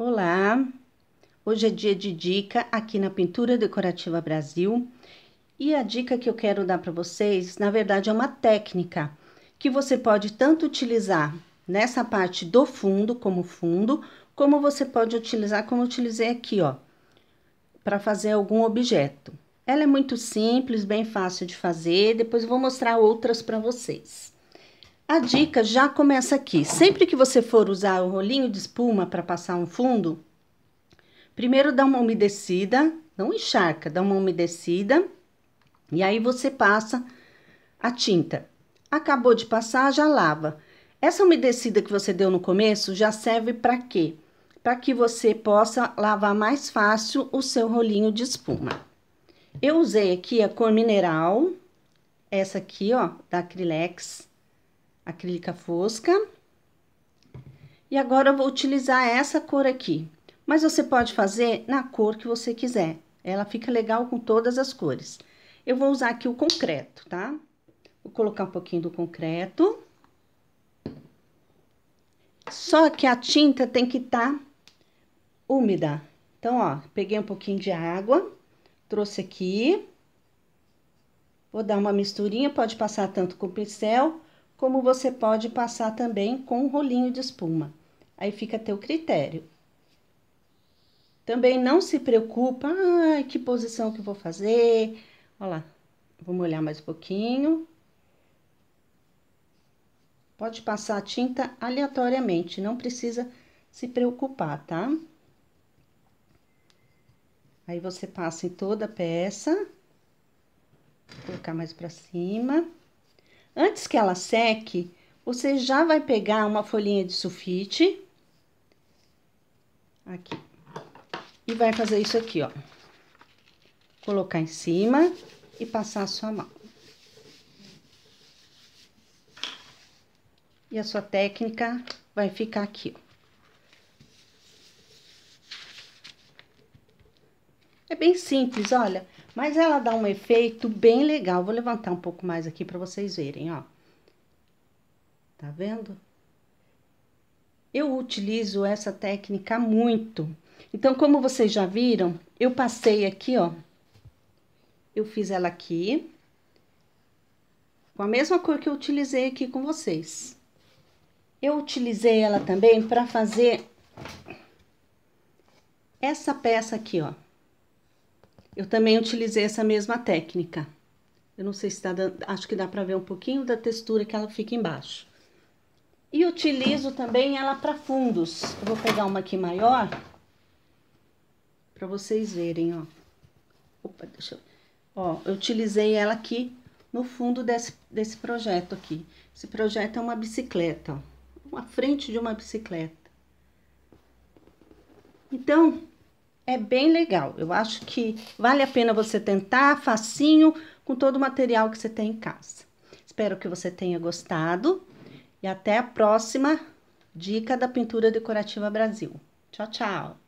Olá! Hoje é dia de dica aqui na Pintura Decorativa Brasil e a dica que eu quero dar para vocês, na verdade, é uma técnica que você pode tanto utilizar nessa parte do fundo, como fundo, como você pode utilizar, como eu utilizei aqui, ó, para fazer algum objeto. Ela é muito simples, bem fácil de fazer, depois eu vou mostrar outras para vocês. A dica já começa aqui. Sempre que você for usar o rolinho de espuma para passar um fundo, primeiro dá uma umedecida, não encharca, dá uma umedecida e aí você passa a tinta. Acabou de passar, já lava. Essa umedecida que você deu no começo já serve para quê? Para que você possa lavar mais fácil o seu rolinho de espuma. Eu usei aqui a cor mineral, essa aqui, ó, da Acrylex acrílica fosca. E agora eu vou utilizar essa cor aqui, mas você pode fazer na cor que você quiser. Ela fica legal com todas as cores. Eu vou usar aqui o concreto, tá? Vou colocar um pouquinho do concreto. Só que a tinta tem que estar tá úmida. Então, ó, peguei um pouquinho de água, trouxe aqui. Vou dar uma misturinha, pode passar tanto com pincel como você pode passar também com um rolinho de espuma. Aí fica a teu critério. Também não se preocupa, ah, que posição que eu vou fazer. Olha lá, vou molhar mais um pouquinho. Pode passar a tinta aleatoriamente, não precisa se preocupar, tá? Aí você passa em toda a peça. Vou colocar mais para cima. Antes que ela seque, você já vai pegar uma folhinha de sulfite. Aqui. E vai fazer isso aqui, ó. Colocar em cima e passar a sua mão. E a sua técnica vai ficar aqui, ó. É bem simples, olha. Mas ela dá um efeito bem legal. Vou levantar um pouco mais aqui para vocês verem, ó. Tá vendo? Eu utilizo essa técnica muito. Então, como vocês já viram, eu passei aqui, ó. Eu fiz ela aqui. Com a mesma cor que eu utilizei aqui com vocês. Eu utilizei ela também para fazer essa peça aqui, ó. Eu também utilizei essa mesma técnica. Eu não sei se está dando, acho que dá para ver um pouquinho da textura que ela fica embaixo. E utilizo também ela para fundos. Eu vou pegar uma aqui maior para vocês verem, ó. Opa, deixa eu... Ó, eu utilizei ela aqui no fundo desse, desse projeto aqui. Esse projeto é uma bicicleta, ó. Uma frente de uma bicicleta. Então, é bem legal. Eu acho que vale a pena você tentar, facinho, com todo o material que você tem em casa. Espero que você tenha gostado e até a próxima dica da pintura decorativa Brasil. Tchau, tchau!